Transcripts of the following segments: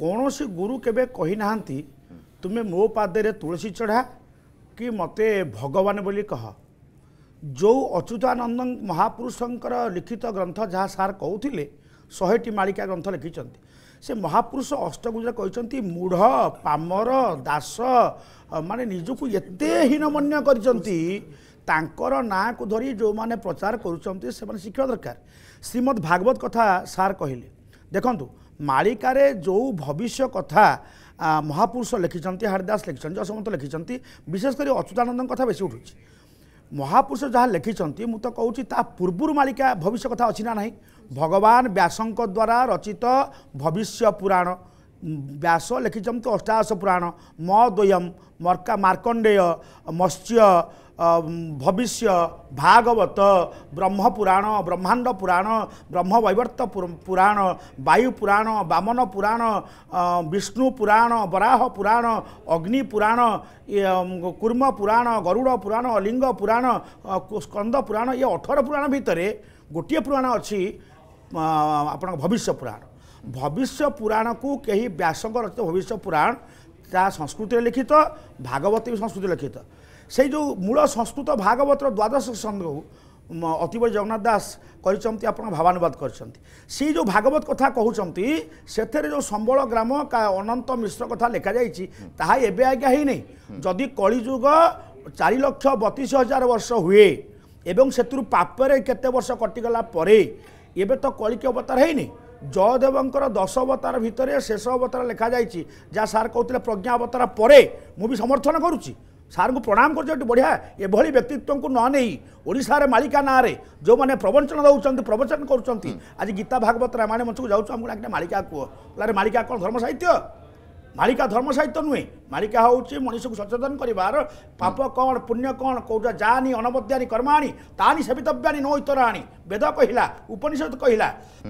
କୌଣସି ଗୁରୁ କେବେ କହିନାହାନ୍ତି ତୁମେ ମୋ ପାଦରେ ତୁଳସୀ ଚଢ଼ା କି ମୋତେ ଭଗବାନ ବୋଲି କହ ଯେଉଁ ଅଚ୍ୟୁତାନନ୍ଦ ମହାପୁରୁଷଙ୍କର ଲିଖିତ ଗ୍ରନ୍ଥ ଯାହା ସାର୍ କହୁଥିଲେ ଶହେଟି ମାଳିକା ଗ୍ରନ୍ଥ ଲେଖିଛନ୍ତି ସେ ମହାପୁରୁଷ ଅଷ୍ଟଭୁଜ କହିଛନ୍ତି ମୂଢ଼ ପାମର ଦାସ ମାନେ ନିଜକୁ ଏତେ ହୀନମନ୍ୟ କରିଛନ୍ତି ତାଙ୍କର ନାଁକୁ ଧରି ଯେଉଁମାନେ ପ୍ରଚାର କରୁଛନ୍ତି ସେମାନେ ଶିଖିବା ଦରକାର ଶ୍ରୀମଦ ଭାଗବତ କଥା ସାର୍ କହିଲେ ଦେଖନ୍ତୁ ମାଳିକାରେ ଯେଉଁ ଭବିଷ୍ୟ କଥା ମହାପୁରୁଷ ଲେଖିଛନ୍ତି ହରିଦାସ ଲେଖିଛନ୍ତି ଯଶୋମନ୍ତ ଲେଖିଛନ୍ତି ବିଶେଷ କରି ଅଚ୍ୟୁତାନନ୍ଦଙ୍କ କଥା ବେଶୀ ଉଠୁଛି ମହାପୁରୁଷ ଯାହା ଲେଖିଛନ୍ତି ମୁଁ ତ କହୁଛି ତା ପୂର୍ବରୁ ମାଳିକା ଭବିଷ୍ୟ କଥା ଅଛି ନା ନାହିଁ ଭଗବାନ ବ୍ୟାସଙ୍କ ଦ୍ୱାରା ରଚିତ ଭବିଷ୍ୟ ପୁରାଣ ବ୍ୟାସ ଲେଖିଛନ୍ତି ଅଷ୍ଟାଦଶ ପୁରାଣ ମ ମଦ୍ୱୟମ୍ ମର୍କା ମାର୍କଣ୍ଡେୟ ମତ୍ସ୍ୟ ଭବିଷ୍ୟ ଭାଗବତ ବ୍ରହ୍ମପୁରାଣ ବ୍ରହ୍ମାଣ୍ଡ ପୁରାଣ ବ୍ରହ୍ମବୈବର୍ତ୍ତ ପୁରାଣ ବାୟୁ ପୁରାଣ ବାମନ ପୁରାଣ ବିଷ୍ଣୁ ପୁରାଣ ବରାହ ପୁରାଣ ଅଗ୍ନି ପୁରାଣ କୁର୍ମ ପୁରାଣ ଗରୁଡ଼ ପୁରାଣ ଲିଙ୍ଗ ପୁରାଣ ସ୍କନ୍ଦ ପୁରାଣ ଏ ଅଠର ପୁରାଣ ଭିତରେ ଗୋଟିଏ ପୁରାଣ ଅଛି ଆପଣଙ୍କ ଭବିଷ୍ୟ ପୁରାଣ ଭବିଷ୍ୟ ପୁରାଣକୁ କେହି ବ୍ୟାସଙ୍କ ରଚିତ ଭବିଷ୍ୟ ପୁରାଣ ତାହା ସଂସ୍କୃତରେ ଲିଖିତ ଭାଗବତ ବି ସଂସ୍କୃତି ଲିଖିତ ସେଇ ଯେଉଁ ମୂଳ ସଂସ୍କୃତ ଭାଗବତର ଦ୍ୱାଦଶ ସ୍କନ୍ଦକୁ ଅତୀବ ଜଗନ୍ନାଥ ଦାସ କହିଛନ୍ତି ଆପଣ ଭାବାନୁବାଦ କରିଛନ୍ତି ସେଇ ଯେଉଁ ଭାଗବତ କଥା କହୁଛନ୍ତି ସେଥିରେ ଯେଉଁ ସମ୍ବଳ ଗ୍ରାମ ଅନନ୍ତ ମିଶ୍ର କଥା ଲେଖାଯାଇଛି ତାହା ଏବେ ଆଜ୍ଞା ହେଇନି ଯଦି କଳିଯୁଗ ଚାରି ଲକ୍ଷ ବତିଶ ହଜାର ବର୍ଷ ହୁଏ ଏବଂ ସେଥିରୁ ପାପରେ କେତେ ବର୍ଷ କଟିଗଲା ପରେ ଏବେ ତ କଳିକି ଅବତାର ହେଇନି ଜୟଦେବଙ୍କର ଦଶ ଅବତାର ଭିତରେ ଶେଷ ଅବତାର ଲେଖାଯାଇଛି ଯାହା ସାର୍ କହୁଥିଲେ ପ୍ରଜ୍ଞା ଅବତାର ପରେ ମୁଁ ବି ସମର୍ଥନ କରୁଛି ସାର୍ଙ୍କୁ ପ୍ରଣାମ କରୁଛି ଏଠି ବଢ଼ିଆ ଏଭଳି ବ୍ୟକ୍ତିତ୍ୱଙ୍କୁ ନ ନେଇ ଓଡ଼ିଶାରେ ମାଳିକା ନାଁରେ ଯେଉଁମାନେ ପ୍ରବଞ୍ଚନ ଦେଉଛନ୍ତି ପ୍ରବଚନ କରୁଛନ୍ତି ଆଜି ଗୀତା ଭାଗବତ ରାମାୟଣ ମଞ୍ଚକୁ ଯାଉଛୁ ଆମକୁ ଡାକିଲେ ମାଳିକା କୁହ ବୋଲେ ମାଳିକା କ'ଣ ଧର୍ମ ସାହିତ୍ୟ ମାଳିକା ଧର୍ମ ସାହିତ୍ୟ ନୁହେଁ ମାଳିକା ହେଉଛି ମଣିଷକୁ ସଚେତନ କରିବାର ପାପ କ'ଣ ପୁଣ୍ୟ କ'ଣ କେଉଁଟା ଯାହାନି ଅନବଦ୍ୟାନି କର୍ମାଣୀ ତାହାନି ସେବିତବ୍ୟାନି ନୋ ଇତର ଆଣି ବେଦ କହିଲା ଉପନିଷଦ କହିଲା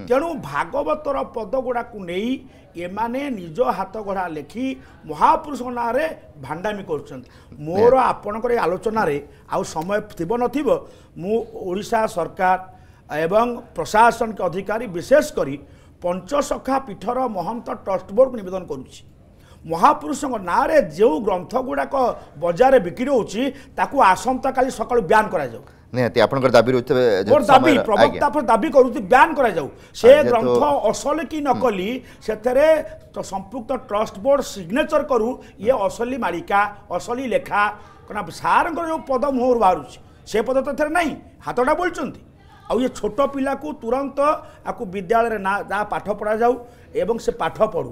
ତେଣୁ ଭାଗବତର ପଦ ଗୁଡ଼ାକୁ ନେଇ ଏମାନେ ନିଜ ହାତ ଗଢ଼ା ଲେଖି ମହାପୁରୁଷଙ୍କ ନାଁରେ ଭାଣ୍ଡାମି କରୁଛନ୍ତି ମୋର ଆପଣଙ୍କର ଏଇ ଆଲୋଚନାରେ ଆଉ ସମୟ ଥିବ ନଥିବ ମୁଁ ଓଡ଼ିଶା ସରକାର ଏବଂ ପ୍ରଶାସନିକ ଅଧିକାରୀ ବିଶେଷ କରି ପଞ୍ଚସଖା ପୀଠର ମହନ୍ତ ଟ୍ରଷ୍ଟ ବୋର୍ଡକୁ ନିବେଦନ କରୁଛି ମହାପୁରୁଷଙ୍କ ନାଁରେ ଯେଉଁ ଗ୍ରନ୍ଥ ଗୁଡ଼ାକ ବଜାରରେ ବିକ୍ରି ହେଉଛି ତାକୁ ଆସନ୍ତାକାଲି ସକାଳୁ ବ୍ୟାନ୍ କରାଯାଉ ନିହାତି ଆପଣଙ୍କର ଦାବି ରହୁଛି ମୋର ଦାବି ଦାବି କରୁଛି ବ୍ୟାନ୍ କରାଯାଉ ସେ ଗ୍ରନ୍ଥ ଅସଲି କି ନକଲି ସେଥିରେ ସମ୍ପୃକ୍ତ ଟ୍ରଷ୍ଟ ବୋର୍ଡ ସିଗ୍ନେଚର କରୁ ଇଏ ଅସଲି ମାଳିକା ଅସଲି ଲେଖା କାରଣ ସାର୍ଙ୍କର ଯେଉଁ ପଦ ମୁହଁରୁ ବାହାରୁଛି ସେ ପଦ ତ ଏଥିରେ ନାହିଁ ହାତଟା ବୋଲୁଛନ୍ତି ଆଉ ଇଏ ଛୋଟ ପିଲାକୁ ତୁରନ୍ତ ଆକୁ ବିଦ୍ୟାଳୟରେ ନା ପାଠ ପଢ଼ାଯାଉ ଏବଂ ସେ ପାଠ ପଢ଼ୁ